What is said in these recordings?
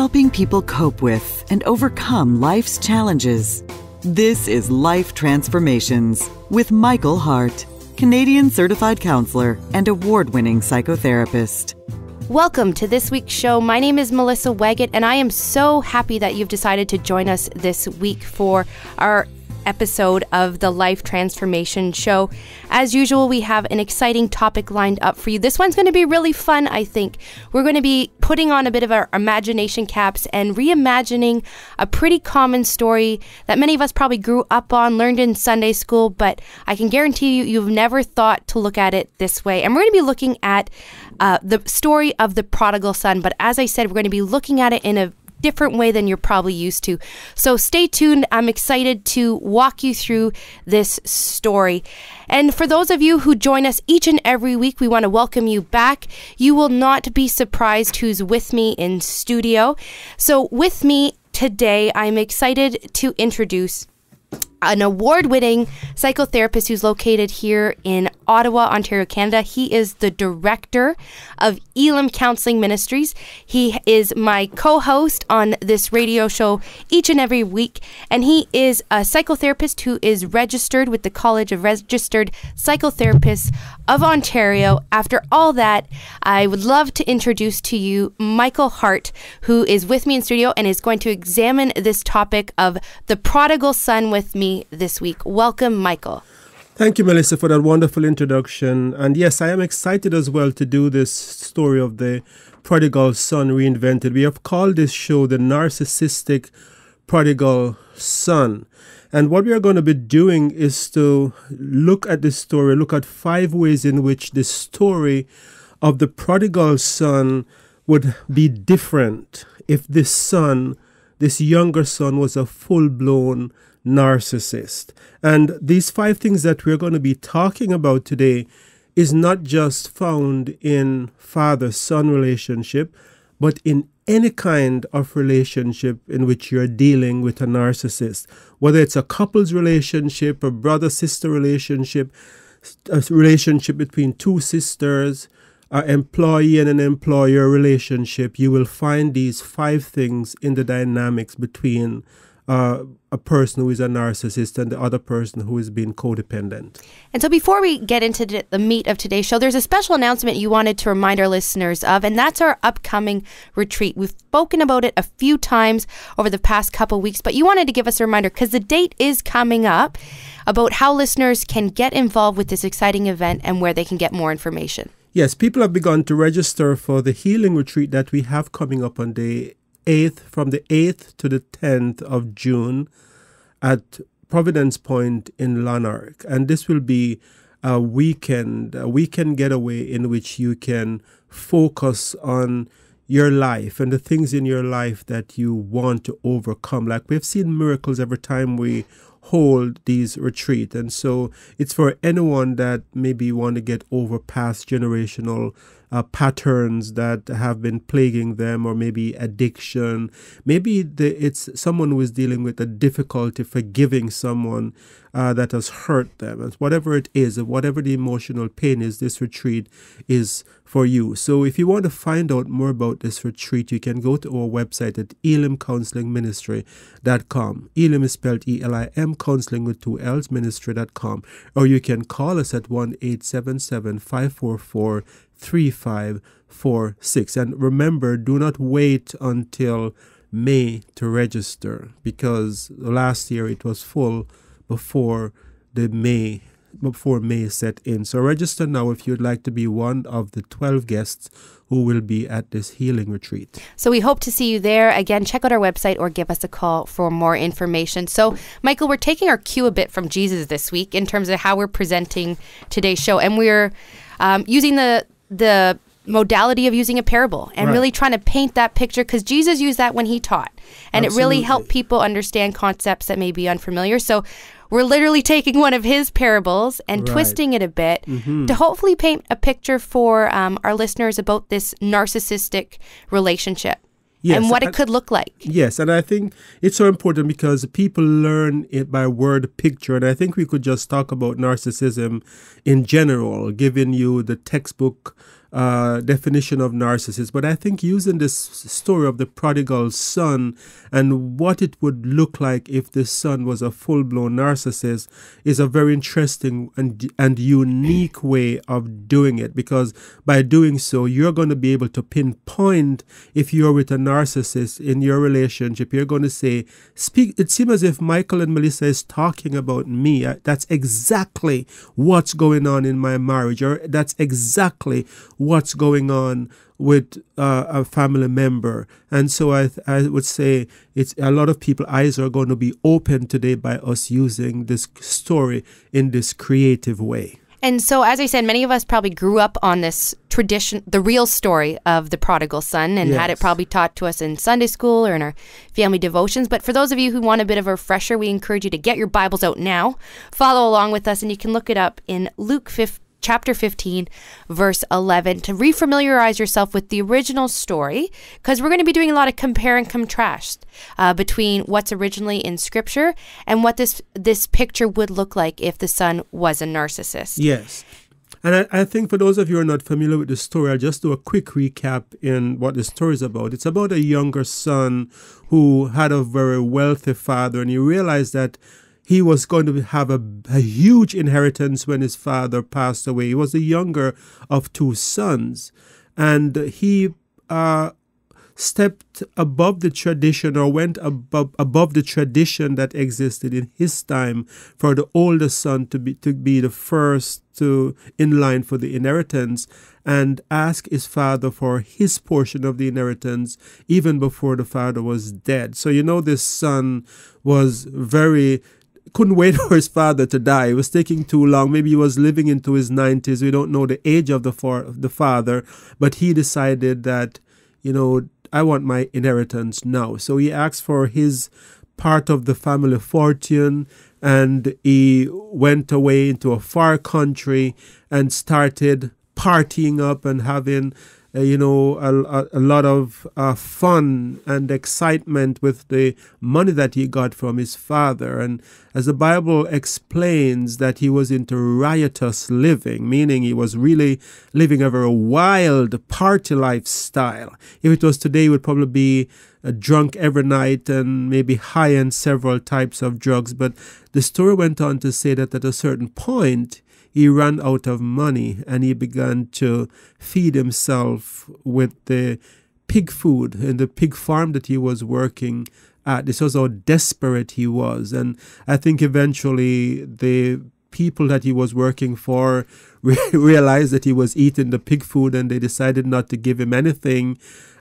helping people cope with and overcome life's challenges. This is Life Transformations with Michael Hart, Canadian certified counselor and award winning psychotherapist. Welcome to this week's show. My name is Melissa Waggett, and I am so happy that you've decided to join us this week for our episode of the Life Transformation Show. As usual, we have an exciting topic lined up for you. This one's going to be really fun, I think. We're going to be putting on a bit of our imagination caps and reimagining a pretty common story that many of us probably grew up on, learned in Sunday school, but I can guarantee you, you've never thought to look at it this way. And we're going to be looking at uh, the story of the prodigal son, but as I said, we're going to be looking at it in a different way than you're probably used to. So stay tuned. I'm excited to walk you through this story. And for those of you who join us each and every week, we want to welcome you back. You will not be surprised who's with me in studio. So, with me today, I'm excited to introduce an award winning psychotherapist who's located here in Ottawa, Ontario, Canada. He is the director of Elam Counseling Ministries. He is my co host on this radio show each and every week. And he is a psychotherapist who is registered with the College of Registered Psychotherapists of Ontario. After all that, I would love to introduce to you Michael Hart, who is with me in studio and is going to examine this topic of the prodigal son with me me this week. Welcome, Michael. Thank you, Melissa, for that wonderful introduction. And yes, I am excited as well to do this story of the prodigal son reinvented. We have called this show the narcissistic prodigal son. And what we are going to be doing is to look at this story, look at five ways in which the story of the prodigal son would be different if this son, this younger son, was a full blown narcissist. And these five things that we're going to be talking about today is not just found in father son relationship, but in any kind of relationship in which you're dealing with a narcissist, whether it's a couple's relationship, a brother sister relationship, a relationship between two sisters, an employee and an employer relationship, you will find these five things in the dynamics between uh, a person who is a narcissist and the other person who is being codependent. And so, before we get into the meat of today's show, there's a special announcement you wanted to remind our listeners of, and that's our upcoming retreat. We've spoken about it a few times over the past couple weeks, but you wanted to give us a reminder because the date is coming up about how listeners can get involved with this exciting event and where they can get more information. Yes, people have begun to register for the healing retreat that we have coming up on the 8th, from the 8th to the 10th of June at Providence Point in Lanark. And this will be a weekend, a weekend getaway in which you can focus on your life and the things in your life that you want to overcome. Like we've seen miracles every time we hold these retreats, and so it's for anyone that maybe want to get over past generational uh, patterns that have been plaguing them, or maybe addiction. Maybe the, it's someone who is dealing with a difficulty forgiving someone uh, that has hurt them. And whatever it is, whatever the emotional pain is, this retreat is for you. So if you want to find out more about this retreat, you can go to our website at elimcounselingministry.com. Elim is spelled E-L-I-M, counseling with two L's, ministry.com. Or you can call us at 1-877-544 3546. And remember, do not wait until May to register because last year it was full before the May before May set in. So register now if you'd like to be one of the 12 guests who will be at this healing retreat. So we hope to see you there. Again, check out our website or give us a call for more information. So, Michael, we're taking our cue a bit from Jesus this week in terms of how we're presenting today's show. And we're um, using the the modality of using a parable and right. really trying to paint that picture because Jesus used that when he taught. And Absolutely. it really helped people understand concepts that may be unfamiliar. So we're literally taking one of his parables and right. twisting it a bit mm-hmm. to hopefully paint a picture for um, our listeners about this narcissistic relationship. Yes, and what it could look like. Yes, and I think it's so important because people learn it by word picture. And I think we could just talk about narcissism in general, giving you the textbook uh, definition of narcissist, but I think using this story of the prodigal son and what it would look like if the son was a full blown narcissist is a very interesting and, and unique way of doing it because by doing so, you're going to be able to pinpoint if you're with a narcissist in your relationship. You're going to say, Speak, it seems as if Michael and Melissa is talking about me. Uh, that's exactly what's going on in my marriage, or that's exactly what's going on with uh, a family member. And so I, I would say it's a lot of people eyes are going to be open today by us using this story in this creative way. And so, as I said, many of us probably grew up on this tradition, the real story of the prodigal son, and yes. had it probably taught to us in Sunday school or in our family devotions. But for those of you who want a bit of a refresher, we encourage you to get your Bibles out now, follow along with us, and you can look it up in Luke 15 chapter 15, verse 11, to refamiliarize yourself with the original story, because we're going to be doing a lot of compare and contrast uh, between what's originally in Scripture and what this this picture would look like if the son was a narcissist. Yes. And I, I think for those of you who are not familiar with the story, I'll just do a quick recap in what the story is about. It's about a younger son who had a very wealthy father, and he realized that he was going to have a, a, huge inheritance when his father passed away. He was the younger of two sons, and he uh, stepped above the tradition or went above, above the tradition that existed in his time for the older son to be to be the first to in line for the inheritance and ask his father for his portion of the inheritance even before the father was dead. So you know this son was very couldn't wait for his father to die. It was taking too long. Maybe he was living into his 90s. We don't know the age of the, for, the father, but he decided that, you know, I want my inheritance now. So he asked for his part of the family fortune and he went away into a far country and started partying up and having uh, you know, a, a lot of uh, fun and excitement with the money that he got from his father. And as the Bible explains, that he was into riotous living, meaning he was really living over a wild party lifestyle. If it was today, he would probably be uh, drunk every night and maybe high on several types of drugs. But the story went on to say that at a certain point, he ran out of money and he began to feed himself with the pig food in the pig farm that he was working at. This was how desperate he was. And I think eventually the people that he was working for re- realized that he was eating the pig food and they decided not to give him anything.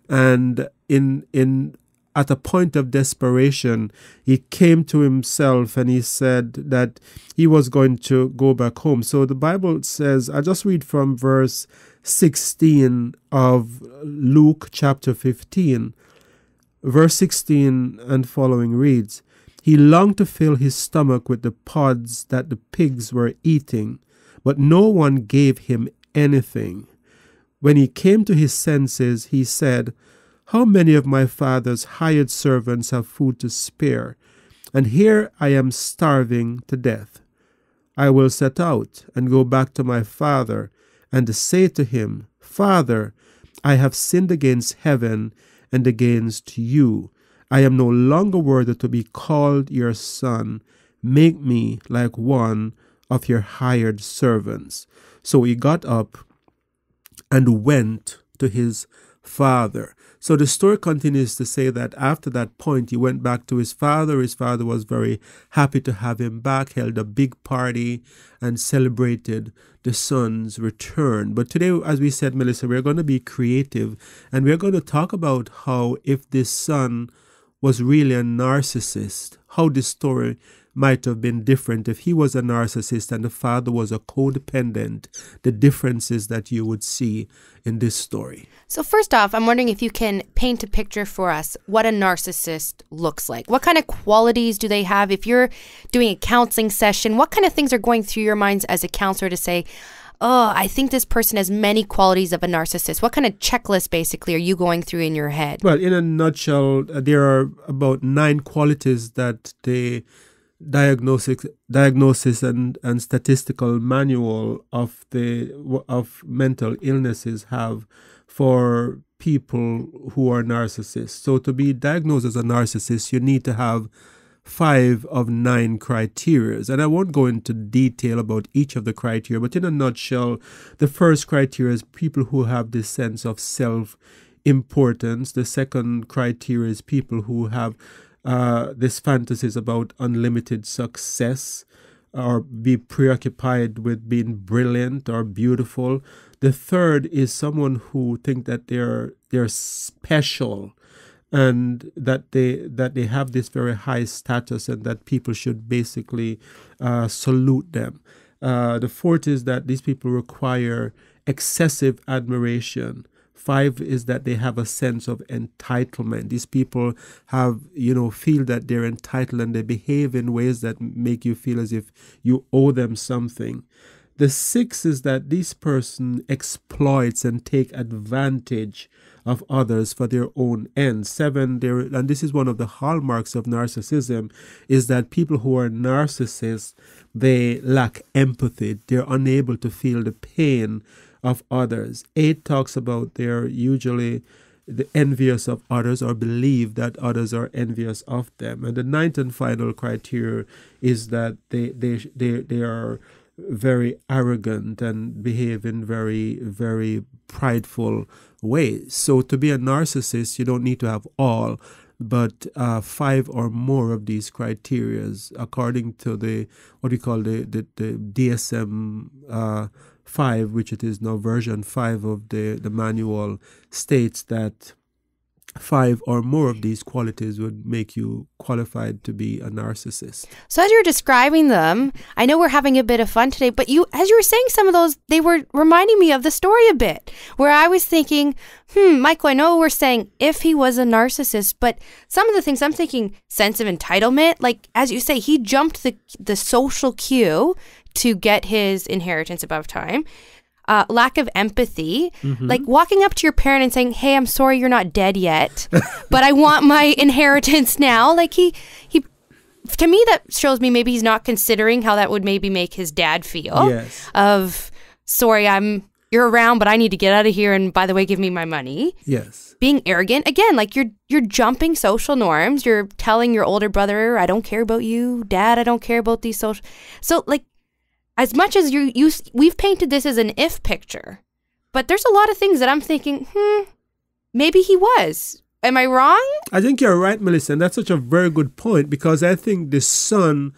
And in, in at a point of desperation, he came to himself and he said that he was going to go back home. So the Bible says, I just read from verse 16 of Luke chapter 15. Verse 16 and following reads, He longed to fill his stomach with the pods that the pigs were eating, but no one gave him anything. When he came to his senses, he said, how many of my father's hired servants have food to spare? And here I am starving to death. I will set out and go back to my father and say to him, Father, I have sinned against heaven and against you. I am no longer worthy to be called your son. Make me like one of your hired servants. So he got up and went to his father. So the story continues to say that after that point, he went back to his father. His father was very happy to have him back, held a big party, and celebrated the son's return. But today, as we said, Melissa, we're going to be creative and we're going to talk about how if this son was really a narcissist, how this story might have been different if he was a narcissist and the father was a codependent, the differences that you would see in this story. So, first off, I'm wondering if you can paint a picture for us what a narcissist looks like. What kind of qualities do they have? If you're doing a counseling session, what kind of things are going through your minds as a counselor to say, oh, I think this person has many qualities of a narcissist. What kind of checklist basically are you going through in your head? Well, in a nutshell, uh, there are about nine qualities that they diagnosis diagnosis and, and statistical manual of the of mental illnesses have for people who are narcissists. So to be diagnosed as a narcissist, you need to have five of nine criteria. And I won't go into detail about each of the criteria, but in a nutshell, the first criteria is people who have this sense of self importance. The second criteria is people who have uh, this is about unlimited success or be preoccupied with being brilliant or beautiful. The third is someone who think that they're they're special and that they that they have this very high status and that people should basically uh, salute them. Uh, the fourth is that these people require excessive admiration Five is that they have a sense of entitlement. These people have, you know, feel that they're entitled and they behave in ways that make you feel as if you owe them something. The six is that this person exploits and take advantage of others for their own ends. Seven, there and this is one of the hallmarks of narcissism, is that people who are narcissists they lack empathy. They're unable to feel the pain of others. Eight talks about they're usually the envious of others or believe that others are envious of them. And the ninth and final criteria is that they they they, they are very arrogant and behave in very very prideful ways. So to be a narcissist, you don't need to have all, but uh, five or more of these criterias, according to the what we call the the, the DSM. Uh, 5, which it is now version 5 of the, the manual, states that five or more of these qualities would make you qualified to be a narcissist. So as you're describing them, I know we're having a bit of fun today, but you as you were saying some of those, they were reminding me of the story a bit, where I was thinking, hmm, Michael, I know we're saying if he was a narcissist, but some of the things I'm thinking sense of entitlement, like as you say, he jumped the the social cue to get his inheritance above time. Uh, lack of empathy, mm-hmm. like walking up to your parent and saying, "Hey, I'm sorry, you're not dead yet, but I want my inheritance now." Like he, he, to me, that shows me maybe he's not considering how that would maybe make his dad feel. Yes. Of sorry, I'm you're around, but I need to get out of here. And by the way, give me my money. Yes. Being arrogant again, like you're you're jumping social norms. You're telling your older brother, "I don't care about you, Dad. I don't care about these social." So like as much as you, you we've painted this as an if picture, but there's a lot of things that I'm thinking, hmm, maybe he was. Am I wrong? I think you're right, Melissa, and that's such a very good point because I think the son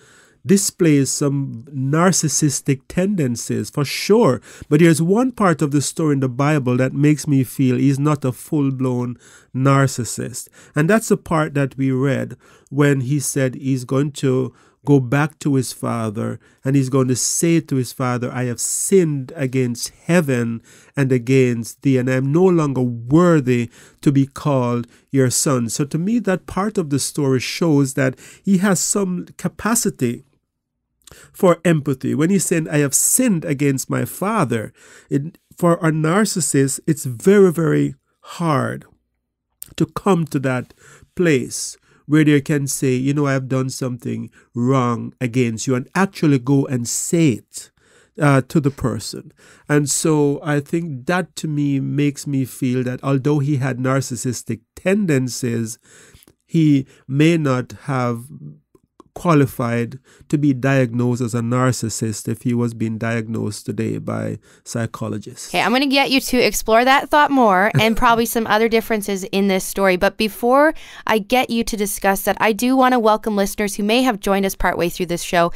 displays some narcissistic tendencies for sure. But there's one part of the story in the Bible that makes me feel he's not a full blown narcissist. And that's the part that we read when he said he's going to go back to his father and he's going to say to his father, I have sinned against heaven and against thee, and I am no longer worthy to be called your son. So to me, that part of the story shows that he has some capacity for empathy. When he's saying, I have sinned against my father, it, for a narcissist, it's very, very hard to come to that place where they can say, you know, I've done something wrong against you and actually go and say it. Uh, to the person. And so I think that to me makes me feel that although he had narcissistic tendencies, he may not have qualified to be diagnosed as a narcissist if he was being diagnosed today by psychologists. Okay, I'm going to get you to explore that thought more and probably some other differences in this story. But before I get you to discuss that, I do want to welcome listeners who may have joined us partway through this show.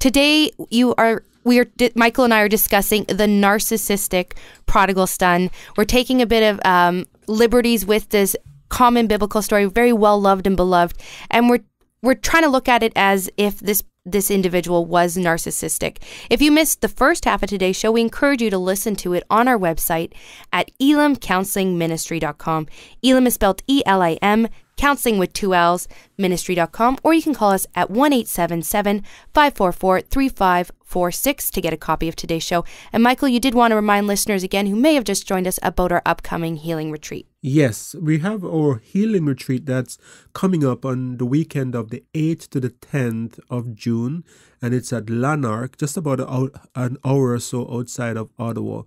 Today, you are we are Michael and I are discussing the narcissistic prodigal son. We're taking a bit of um, liberties with this common biblical story, very well loved and beloved, and we're we're trying to look at it as if this this individual was narcissistic. If you missed the first half of today's show, we encourage you to listen to it on our website at elamcounselingministry.com. Elam is spelled E L I M, counseling with two L's, ministry.com, or you can call us at 1 544 3546 to get a copy of today's show. And Michael, you did want to remind listeners again who may have just joined us about our upcoming healing retreat. Yes, we have our healing retreat that's coming up on the weekend of the 8th to the 10th of June, and it's at Lanark, just about an hour or so outside of Ottawa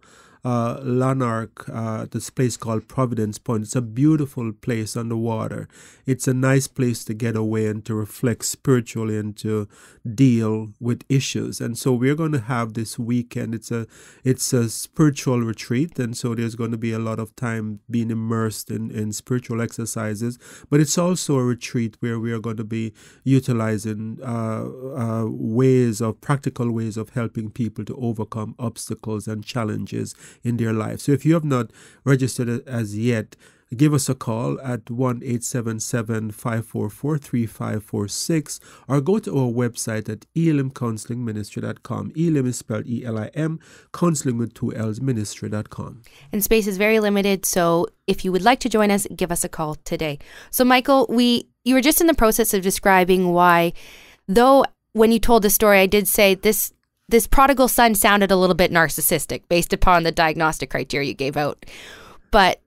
uh, Lanark, uh, this place called Providence Point. It's a beautiful place on the water. It's a nice place to get away and to reflect spiritually and to deal with issues. And so we're going to have this weekend. It's a it's a spiritual retreat, and so there's going to be a lot of time being immersed in in spiritual exercises. But it's also a retreat where we are going to be utilizing uh, uh, ways of practical ways of helping people to overcome obstacles and challenges in their life. So if you have not registered as yet, give us a call at 1 877 544 3546 or go to our website at elimcounselingministry.com. Elim is spelled E L I M, counseling with two L's, ministry.com. And space is very limited, so if you would like to join us, give us a call today. So, Michael, we you were just in the process of describing why, though when you told the story, I did say this this prodigal son sounded a little bit narcissistic based upon the diagnostic criteria you gave out. But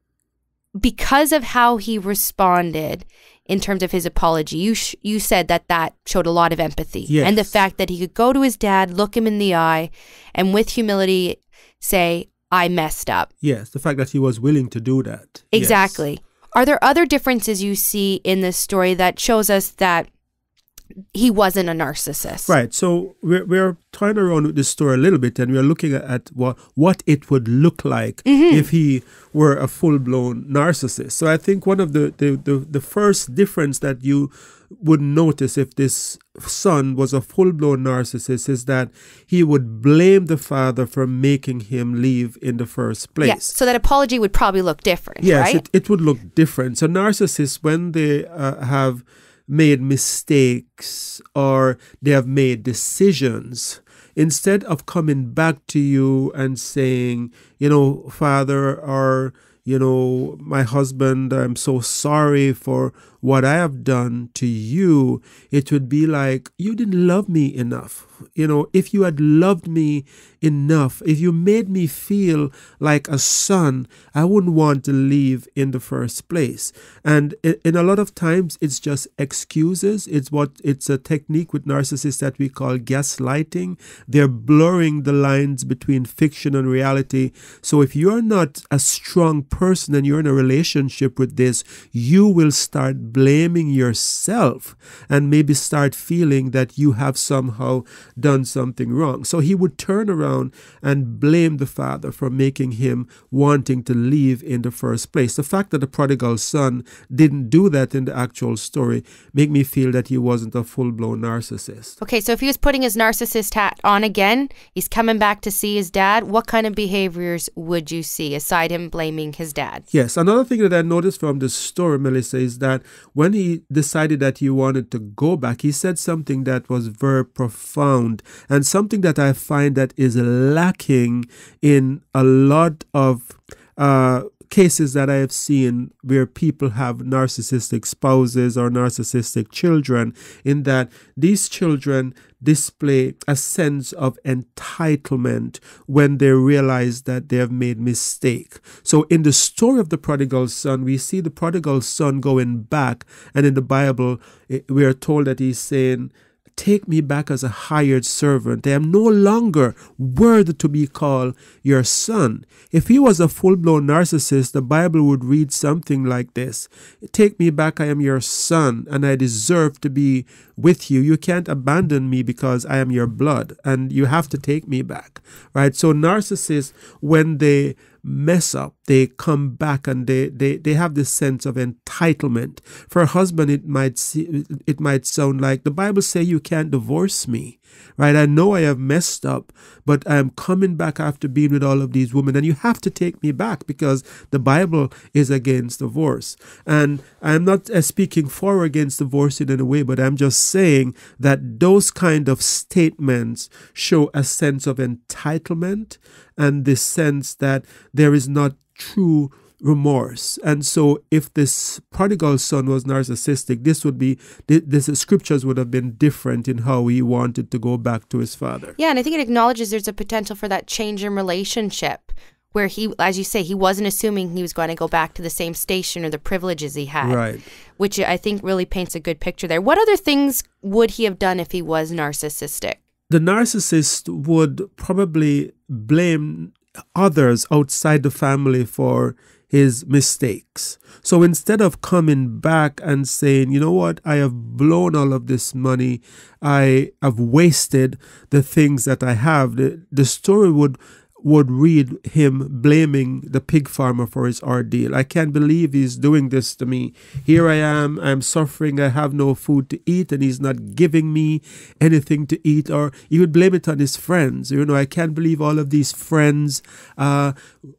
because of how he responded in terms of his apology, you you said that that showed a lot of empathy yes. and the fact that he could go to his dad, look him in the eye, and with humility say, "I messed up." Yes, the fact that he was willing to do that. Exactly. Yes. Are there other differences you see in this story that shows us that he wasn't a narcissist. Right. So we're, we're toying around with this story a little bit and we're looking at what, what it would look like mm-hmm. if he were a full blown narcissist. So I think one of the, the, the, the first difference that you would notice if this son was a full blown narcissist is that he would blame the father for making him leave in the first place. Yeah, so that apology would probably look different. Yes, right? it, it would look different. So narcissists, when they uh, have made mistakes or they have made decisions, instead of coming back to you and saying, you know, Father, or, you know, my husband, I'm so sorry for what I have done to you, it would be like, you didn't love me enough. You know, if you had loved me enough, if you made me feel like a son, I wouldn't want to leave in the first place. And in a lot of times, it's just excuses. It's what it's a technique with narcissists that we call gaslighting. They're blurring the lines between fiction and reality. So if you're not a strong person and you're in a relationship with this, you will start blaming yourself and maybe start feeling that you have somehow done something wrong. So he would turn around and blame the father for making him wanting to leave in the first place. The fact that the prodigal son didn't do that in the actual story make me feel that he wasn't a full-blown narcissist. Okay, so if he was putting his narcissist hat on again, he's coming back to see his dad, what kind of behaviors would you see aside him blaming his dad? Yes, another thing that I noticed from the story, Melissa, is that when he decided that he wanted to go back, he said something that was very profound and something that I find that is lacking in a lot of uh, cases that I have seen where people have narcissistic spouses or narcissistic children, in that these children display a sense of entitlement when they realize that they have made mistake. So in the story of the prodigal son, we see the prodigal son going back, and in the Bible, eh, we are told that he's saying, take me back as a hired servant. I am no longer worthy to be called your son. If he was a full blown narcissist, the Bible would read something like this Take me back, I am your son, and I deserve to be with you. You can't abandon me because I am your blood, and you have to take me back. Right? So, narcissists, when they mess up, they come back and they, they, they have this sense of entitlement. For a husband, it might see, it might sound like the Bible say you can't divorce me right? I know I have messed up, but I'm coming back after being with all of these women. And you have to take me back because the Bible is against divorce. And I'm not uh, speaking for or against divorce in any way, but I'm just saying that those kind of statements show a sense of entitlement and this sense that there is not true remorse. And so, if this prodigal son was narcissistic, this would be this, this scriptures would have been different in how he wanted to go back to his father. Yeah, and I think it acknowledges there's a potential for that change in relationship where he, as you say, he wasn't assuming he was going to go back to the same station or the privileges he had. Right. Which I think really paints a good picture there. What other things would he have done if he was narcissistic? The narcissist would probably blame others outside the family for his mistakes. So instead of coming back and saying, you know what, I have blown all of this money, I have wasted the things that I have, the, the story would would read him blaming the pig farmer for his ordeal. I can't believe he's doing this to me. Here I am, I'm suffering, I have no food to eat, and he's not giving me anything to eat. Or he would blame it on his friends. You know, I can't believe all of these friends uh,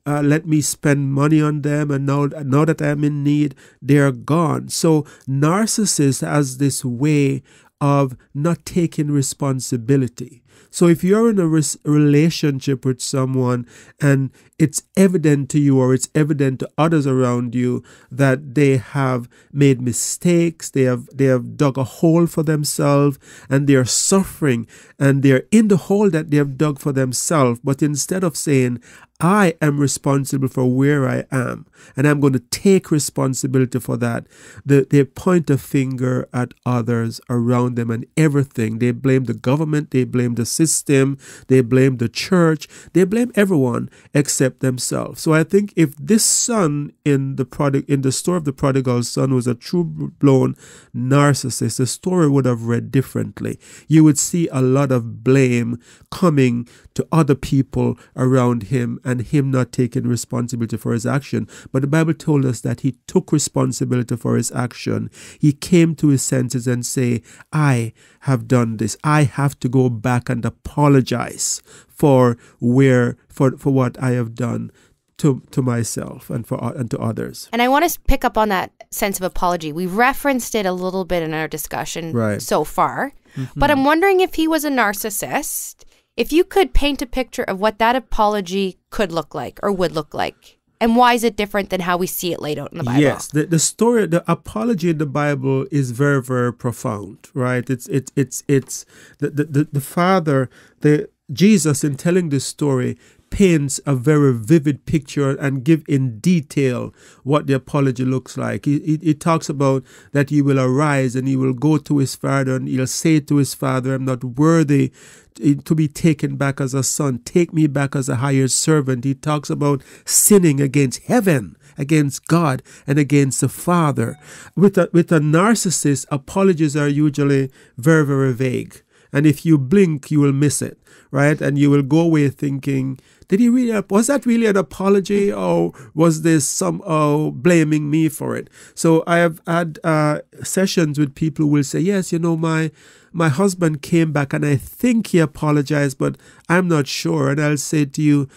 uh, let me spend money on them, and now, now that I'm in need, they're gone. So, narcissist has this way of not taking responsibility. So if you're in a relationship with someone and it's evident to you or it's evident to others around you that they have made mistakes, they have they have dug a hole for themselves and they are suffering and they're in the hole that they have dug for themselves, but instead of saying I am responsible for where I am, and I'm going to take responsibility for that. They they point a finger at others around them and everything. They blame the government, they blame the system, they blame the church, they blame everyone except themselves. So I think if this son in the product in the story of the prodigal son was a true blown narcissist, the story would have read differently. You would see a lot of blame coming to other people around him and him not taking responsibility for his action. But the Bible told us that he took responsibility for his action. He came to his senses and say, I have done this. I have to go back and apologize for where for, for what I have done to, to myself and for and to others. And I want to pick up on that sense of apology. We referenced it a little bit in our discussion right. so far, mm -hmm. but I'm mm-hmm. wondering if he was a narcissist if you could paint a picture of what that apology could look like or would look like, and why is it different than how we see it laid out in the Bible? Yes, the, the story, the apology in the Bible is very, very profound, right? It's it's it's it's the the, the, the father, the Jesus, in telling this story, paints a very vivid picture and give in detail what the apology looks like. He, talks about that he will arise and he will go to his father and he'll say to his father, I'm not worthy to be taken back as a son. Take me back as a hired servant. He talks about sinning against heaven, against God, and against the Father. With a, with a narcissist, apologies are usually very, very vague and if you blink, you will miss it, right? And you will go away thinking, did he really, was that really an apology or was this Oh, blaming me for it? So I have had uh, sessions with people who will say, yes, you know, my, my husband came back and I think he apologized, but I'm not sure. And I'll say to you,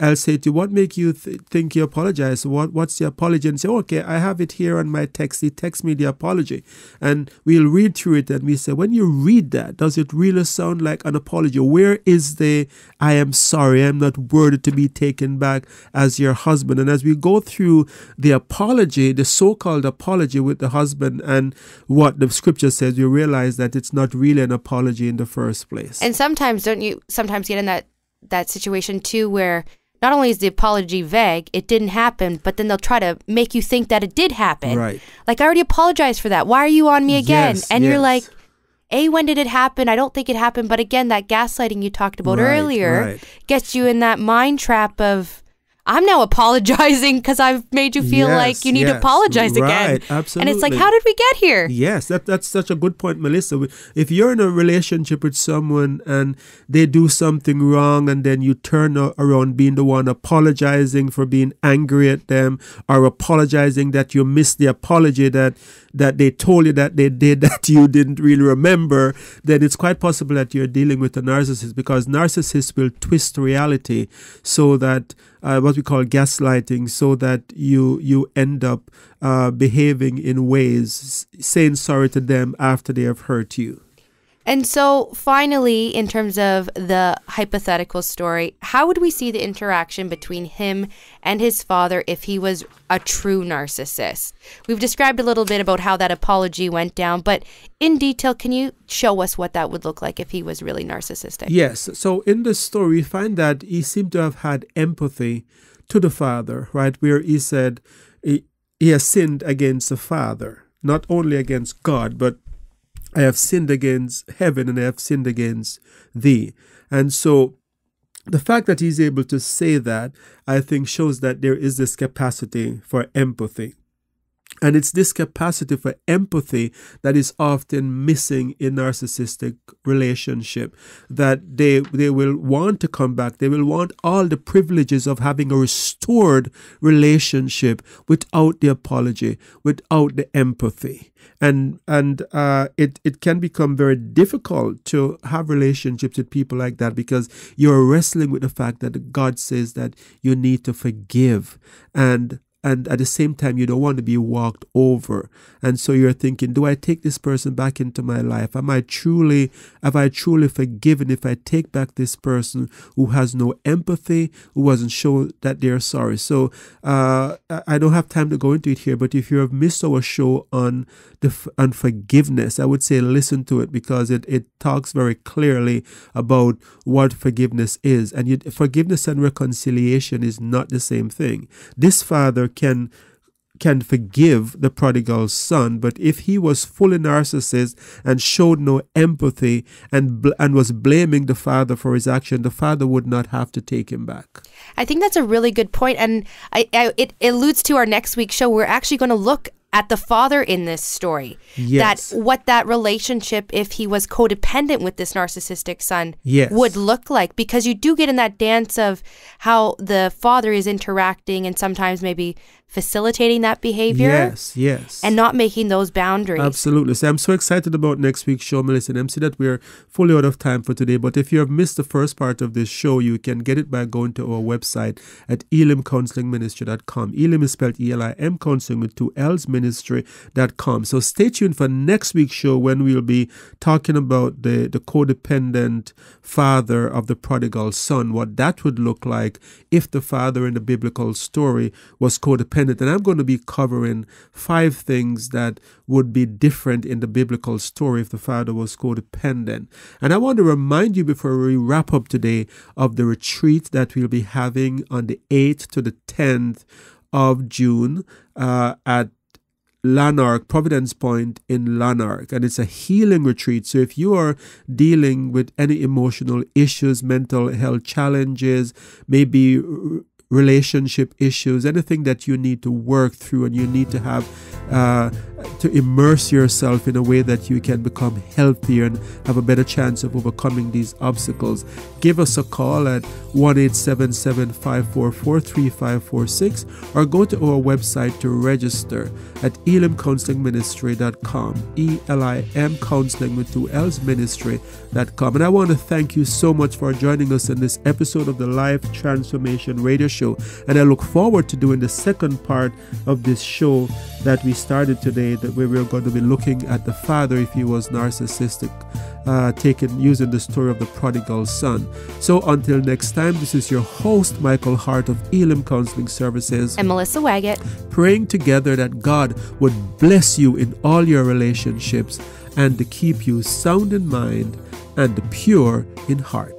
I, will say to you, what make you th think you apologize? What What's the apology? And say, okay, I have it here on my text. He text me the apology. And we'll read through it and we say, when you read that, does it really sound like an apology? Where is the, I am sorry, I'm not worthy to be taken back as your husband? And as we go through the apology, the so-called apology with the husband and what the scripture says, you realize that it's not really an apology in the first place. And sometimes don't you sometimes get in that that situation too where not only is the apology vague, it didn't happen, but then they'll try to make you think that it did happen. Right. Like I already apologized for that. Why are you on me again? Yes, and yes. you're like, A, when did it happen? I don't think it happened. But again, that gaslighting you talked about right, earlier right. gets you in that mind trap of I'm now apologizing because I've made you feel yes, like you need yes, to apologize right, again. Absolutely. And it's like, how did we get here? Yes, that, that's such a good point, Melissa. If you're in a relationship with someone and they do something wrong and then you turn around being the one apologizing for being angry at them or apologizing that you missed the apology that that they told you that they did that you didn't really remember, then it's quite possible that you're dealing with a narcissist because narcissists will twist reality so that uh, what we call gaslighting, so that you you end up uh, behaving in ways saying sorry to them after they have hurt you. And so, finally, in terms of the hypothetical story, how would we see the interaction between him and his father if he was a true narcissist? We've described a little bit about how that apology went down, but in detail, can you show us what that would look like if he was really narcissistic? Yes. So, in this story, we find that he seemed to have had empathy to the father, right? Where he said he, he has sinned against the father, not only against God, but I have sinned against heaven and I have sinned against thee. And so the fact that he's able to say that, I think, shows that there is this capacity for empathy. And it's this capacity for empathy that is often missing in narcissistic relationship. That they they will want to come back. They will want all the privileges of having a restored relationship without the apology, without the empathy. And and uh, it it can become very difficult to have relationships with people like that because you're wrestling with the fact that God says that you need to forgive and and at the same time you don't want to be walked over and so you're thinking do i take this person back into my life am i truly have i truly forgiven if i take back this person who has no empathy who wasn't shown that they're sorry so uh, i don't have time to go into it here but if you have missed our show on the on forgiveness i would say listen to it because it, it talks very clearly about what forgiveness is and you, forgiveness and reconciliation is not the same thing this father can can forgive the prodigal son, but if he was fully narcissist and showed no empathy and bl- and was blaming the father for his action, the father would not have to take him back. I think that's a really good point, and I, I, it alludes to our next week's show. We're actually going to look at the father in this story. Yes. That what that relationship, if he was codependent with this narcissistic son, yes. would look like. Because you do get in that dance of how the father is interacting and sometimes maybe facilitating that behavior. Yes, yes. And not making those boundaries. Absolutely. So I'm so excited about next week's show, Melissa. And MC, that we're fully out of time for today. But if you have missed the first part of this show, you can get it by going to our website at elimcounselingministry.com. Elim is spelled E L I M counseling with two L's ministry.com. So stay tuned for next week's show when we'll be talking about the, the codependent father of the prodigal son, what that would look like if the father in the biblical story was codependent independent. And I'm going to be covering five things that would be different in the biblical story if the father was codependent. And I want to remind you before we wrap up today of the retreat that we'll be having on the 8th to the 10th of June uh, at Lanark, Providence Point in Lanark, and it's a healing retreat. So, if you are dealing with any emotional issues, mental health challenges, maybe relationship issues, anything that you need to work through and you need to have uh, to immerse yourself in a way that you can become healthier and have a better chance of overcoming these obstacles, give us a call at 1 544 3546 or go to our website to register at elimcounselingministry.com. E L I M counseling with two L's ministry.com. And I want to thank you so much for joining us in this episode of the Life Transformation Radio Show. And I look forward to doing the second part of this show that we started today that we were going to be looking at the father if he was narcissistic uh, taken using the story of the prodigal son so until next time this is your host michael hart of elam counseling services and melissa waggett praying together that god would bless you in all your relationships and to keep you sound in mind and pure in heart.